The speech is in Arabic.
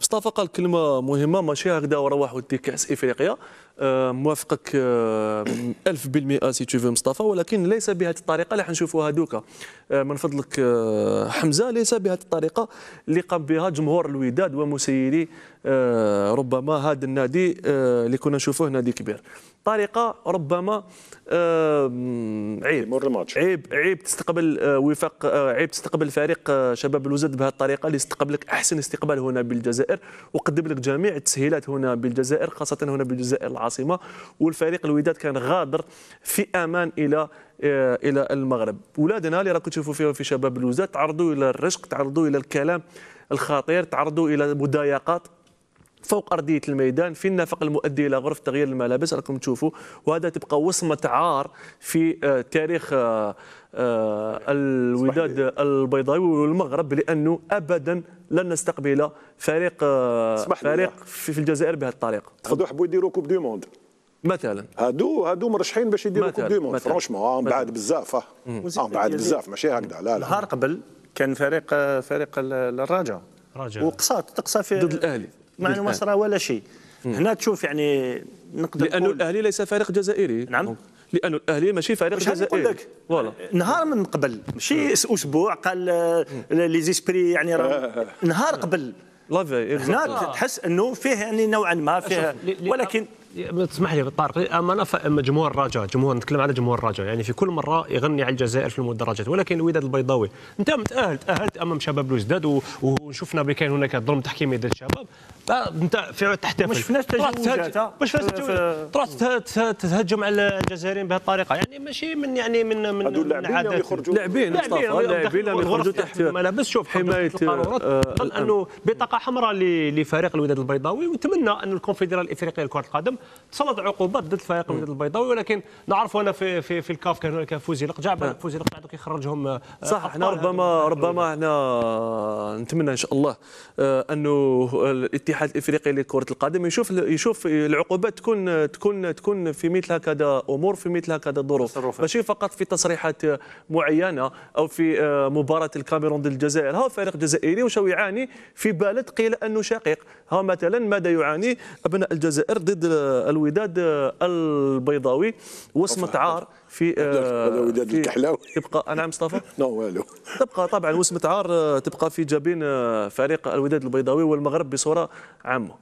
مصطفى قال كلمه مهمه ماشي هكذا واحد ودي كاس افريقيا آه، موافقك 1000% سي تو مصطفى ولكن ليس بهذه الطريقه اللي حنشوفوها دوكا آه، من فضلك آه، حمزه ليس بهذه الطريقه اللي قام بها جمهور الوداد ومسيري ربما هذا النادي اللي كنا نشوفوه نادي كبير طريقه ربما عيب عيب عيب تستقبل وفاق عيب تستقبل فريق شباب الوزد بهذه الطريقه اللي استقبلك احسن استقبال هنا بالجزائر الجزائر وقدم لك جميع التسهيلات هنا بالجزائر خاصه هنا بالجزائر العاصمه والفريق الوداد كان غادر في امان الى آه، الى المغرب ولادنا اللي راكم تشوفوا فيهم في شباب الوزاد تعرضوا الى الرشق تعرضوا الى الكلام الخطير تعرضوا الى مضايقات فوق ارضيه الميدان في النفق المؤدي الى غرف تغيير الملابس راكم تشوفوا وهذا تبقى وصمه عار في آه، تاريخ آه، آه، الوداد البيضاوي والمغرب لانه ابدا لن نستقبل فريق فريق في الجزائر بهذه الطريقه هادو حبوا يديروا كوب دي موند مثلا هادو هادو مرشحين باش يديروا كوب دي موند فرونشمون بعد بزاف اه بعد بزاف ماشي هكذا لا لا نهار قبل كان فريق فريق الرجاء رجاء وقصات تقصى في ضد الاهلي ما عنده ما صرا ولا شيء هنا تشوف يعني نقدر لانه الاهلي ليس فريق جزائري نعم لانه الاهلي ماشي فريق جزائري لك ولا. نهار من قبل ماشي اسبوع قال لي زيسبري يعني نهار قبل هناك تحس انه فيه يعني نوعا ما فيه ولكن تسمح لي طارق اما انا فاما جمهور الرجاء جمهور نتكلم على جمهور الرجاء يعني في كل مره يغني على الجزائر في المدرجات ولكن الوداد البيضاوي انت متاهل تاهلت امام شباب الوزداد وشفنا بكاين هناك ظلم تحكيمي ديال الشباب انت في تحتفل مش شفناش تجاوزات ما شفناش تجاوزات تهجم على الجزائريين بهالطريقه يعني ماشي من يعني من من هذو لاعبين لاعبين لاعبين لاعبين يخرجوا تحت الملابس شوف حمايه القرارات آه، آه، انه بطاقه حمراء لفريق الوداد البيضاوي ونتمنى ان الكونفدراليه الافريقيه لكره القدم تسلط عقوبات ضد الفريق ضد البيضاوي ولكن نعرف انا في في, في الكاف كان هناك فوزي لقجع نعم. فوزي لقجع كيخرجهم آه، صح احنا ربما ربما احنا نتمنى ان شاء الله آه، انه الاتحاد الافريقي لكره القدم يشوف يشوف العقوبات تكون تكون تكون في مثل هكذا امور في مثل هكذا ظروف ماشي فقط في تصريحات معينه او في آه، مباراه الكاميرون ضد الجزائر ها فريق جزائري وش يعاني في بلد قيل انه شقيق ها مثلا ماذا يعاني ابناء الجزائر ضد الوداد البيضاوي واسم عار في وداد الكحلاوي تبقى نعم مصطفى والو تبقى طبعا واسم عار آه، تبقى في جبين آه، فريق الوداد البيضاوي والمغرب بصوره عامه